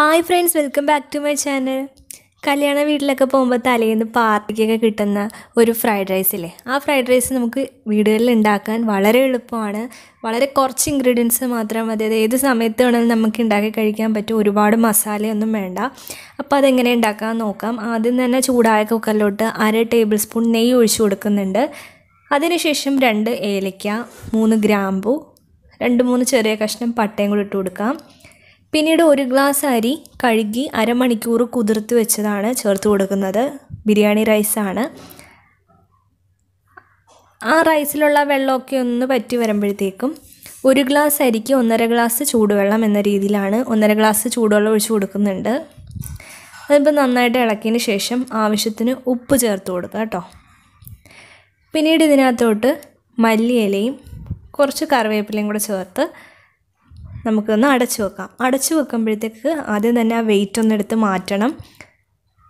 hi friends welcome back to my channel കല്യാണ വീട്ടിലൊക്കെ പോകുമ്പോൾ തലേന്ന് പാർട്ടിക്കൊക്കെ കിട്ടുന്ന ഒരു ഫ്രൈഡ് റൈസ് റൈസില്ലേ ആ ഫ്രൈഡ് റൈസ് നമുക്ക് വീടുകളിൽ ഉണ്ടാക്കാൻ വളരെ എളുപ്പമാണ് വളരെ കുറച്ച് ഇൻഗ്രീഡിയൻസ് മാത്രം മതി അതായത് ഏത് സമയത്ത് വേണമെങ്കിലും നമുക്ക് ഉണ്ടാക്കി കഴിക്കാൻ പറ്റും ഒരുപാട് മസാലയൊന്നും വേണ്ട അപ്പോൾ അതെങ്ങനെ ഉണ്ടാക്കാൻ നോക്കാം ആദ്യം തന്നെ ചൂടായ കുക്കറിലോട്ട് അര ടേബിൾ സ്പൂൺ നെയ്യ് ഒഴിച്ചു കൊടുക്കുന്നുണ്ട് അതിനുശേഷം രണ്ട് ഏലയ്ക്ക മൂന്ന് ഗ്രാമ്പു രണ്ട് മൂന്ന് ചെറിയ കഷ്ണം പട്ടയും കൂടി ഇട്ട് കൊടുക്കാം പിന്നീട് ഒരു ഗ്ലാസ് അരി കഴുകി അരമണിക്കൂർ കുതിർത്ത് വെച്ചതാണ് ചേർത്ത് കൊടുക്കുന്നത് ബിരിയാണി റൈസാണ് ആ റൈസിലുള്ള വെള്ളമൊക്കെ ഒന്ന് പറ്റി വരുമ്പോഴത്തേക്കും ഒരു ഗ്ലാസ് അരിക്ക് ഒന്നര ഗ്ലാസ് ചൂടുവെള്ളം എന്ന രീതിയിലാണ് ഒന്നര ഗ്ലാസ് ചൂടുവെള്ളം ഒഴിച്ച് കൊടുക്കുന്നുണ്ട് അതിപ്പോൾ നന്നായിട്ട് ഇളക്കിയതിന് ശേഷം ആവശ്യത്തിന് ഉപ്പ് ചേർത്ത് കൊടുക്കുക കേട്ടോ പിന്നീട് ഇതിനകത്തോട്ട് മല്ലിയിലയും കുറച്ച് കറിവേപ്പിലയും കൂടെ ചേർത്ത് നമുക്കൊന്ന് അടച്ചു വെക്കാം അടച്ചു വെക്കുമ്പോഴത്തേക്ക് ആദ്യം തന്നെ ആ വെയിറ്റ് ഒന്ന് എടുത്ത് മാറ്റണം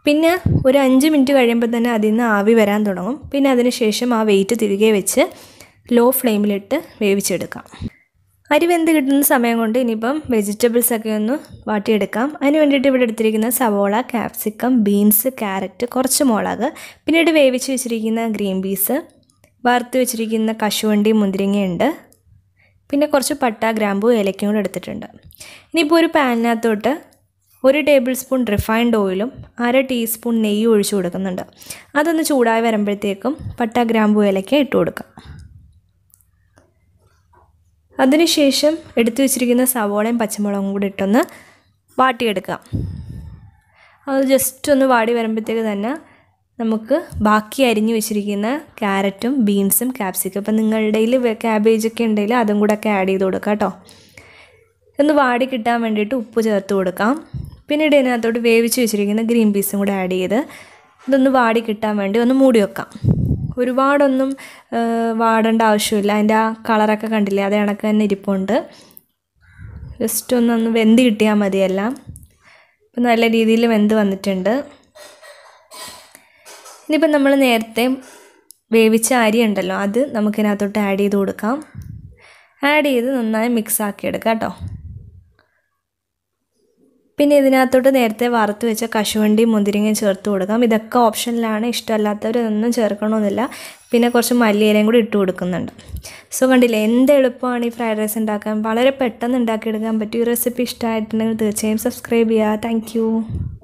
പിന്നെ ഒരു അഞ്ച് മിനിറ്റ് കഴിയുമ്പോൾ തന്നെ അതിൽ നിന്ന് ആവി വരാൻ തുടങ്ങും പിന്നെ അതിന് ശേഷം ആ വെയിറ്റ് തിരികെ വെച്ച് ലോ ഫ്ലെയിമിലിട്ട് വേവിച്ചെടുക്കാം അരി വെന്ത് കിട്ടുന്ന സമയം കൊണ്ട് ഇനിയിപ്പം വെജിറ്റബിൾസ് ഒക്കെ ഒന്ന് വാട്ടിയെടുക്കാം അതിന് വേണ്ടിയിട്ട് ഇവിടെ എടുത്തിരിക്കുന്ന സവോള ക്യാപ്സിക്കം ബീൻസ് ക്യാരറ്റ് കുറച്ച് മുളക് പിന്നീട് വേവിച്ച് വെച്ചിരിക്കുന്ന ഗ്രീൻ പീസ് വറുത്ത് വെച്ചിരിക്കുന്ന കശുവണ്ടി മുന്തിരിങ്ങയുണ്ട് പിന്നെ കുറച്ച് പട്ട ഗ്രാമ്പൂ ഏലക്കയും കൂടെ എടുത്തിട്ടുണ്ട് ഇനിയിപ്പോൾ ഒരു പാനിനകത്തോട്ട് ഒരു ടേബിൾ സ്പൂൺ റിഫൈൻഡ് ഓയിലും അര ടീസ്പൂൺ നെയ്യും ഒഴിച്ചു കൊടുക്കുന്നുണ്ട് അതൊന്ന് ചൂടായി വരുമ്പോഴത്തേക്കും പട്ട ഗ്രാമ്പൂ ഏലക്ക ഇട്ട് കൊടുക്കാം അതിനുശേഷം എടുത്തു വെച്ചിരിക്കുന്ന സവോളയും പച്ചമുളകും കൂടി ഇട്ടൊന്ന് വാട്ടിയെടുക്കാം അത് ജസ്റ്റ് ഒന്ന് വാടി വരുമ്പോഴത്തേക്ക് തന്നെ നമുക്ക് ബാക്കി അരിഞ്ഞു വെച്ചിരിക്കുന്ന ക്യാരറ്റും ബീൻസും ക്യാപ്സിക്കം അപ്പം നിങ്ങളുടെ ക്യാബേജൊക്കെ ഉണ്ടെങ്കിൽ അതും കൂടെ ഒക്കെ ആഡ് ചെയ്ത് കൊടുക്കാം കേട്ടോ ഒന്ന് വാടി കിട്ടാൻ വേണ്ടിയിട്ട് ഉപ്പ് ചേർത്ത് കൊടുക്കാം പിന്നീട് ഇതിനകത്തോട്ട് വേവിച്ച് വെച്ചിരിക്കുന്ന ഗ്രീൻ പീസും കൂടെ ആഡ് ചെയ്ത് ഇതൊന്ന് വാടി കിട്ടാൻ വേണ്ടി ഒന്ന് മൂടി വെക്കാം ഒരുപാടൊന്നും വാടേണ്ട ആവശ്യമില്ല അതിൻ്റെ ആ കളറൊക്കെ കണ്ടില്ലേ അത് ഇണക്ക് തന്നെ ഇരിപ്പുണ്ട് ജസ്റ്റ് ഒന്നൊന്ന് വെന്ത് കിട്ടിയാൽ മതിയല്ല അപ്പം നല്ല രീതിയിൽ വെന്ത് വന്നിട്ടുണ്ട് ഇനിയിപ്പം നമ്മൾ നേരത്തെ വേവിച്ച അരി ഉണ്ടല്ലോ അത് നമുക്കിതിനകത്തോട്ട് ആഡ് ചെയ്ത് കൊടുക്കാം ആഡ് ചെയ്ത് നന്നായി മിക്സ് ആക്കി എടുക്കാം കേട്ടോ പിന്നെ ഇതിനകത്തോട്ട് നേരത്തെ വറുത്ത് വെച്ച കശുവണ്ടി മുന്തിരിങ്ങയും ചേർത്ത് കൊടുക്കാം ഇതൊക്കെ ഓപ്ഷനിലാണ് ഇഷ്ടമല്ലാത്തവരൊന്നും ചേർക്കണമെന്നില്ല പിന്നെ കുറച്ച് മല്ലിയിലയും കൂടി ഇട്ട് കൊടുക്കുന്നുണ്ട് സോ കണ്ടില്ലേ എന്ത് എളുപ്പമാണ് ഈ ഫ്രൈഡ് റൈസ് ഉണ്ടാക്കാൻ വളരെ പെട്ടെന്ന് ഉണ്ടാക്കിയെടുക്കാൻ പറ്റും ഈ റെസിപ്പി ഇഷ്ടമായിട്ടുണ്ടെങ്കിൽ തീർച്ചയായും സബ്സ്ക്രൈബ് ചെയ്യുക താങ്ക്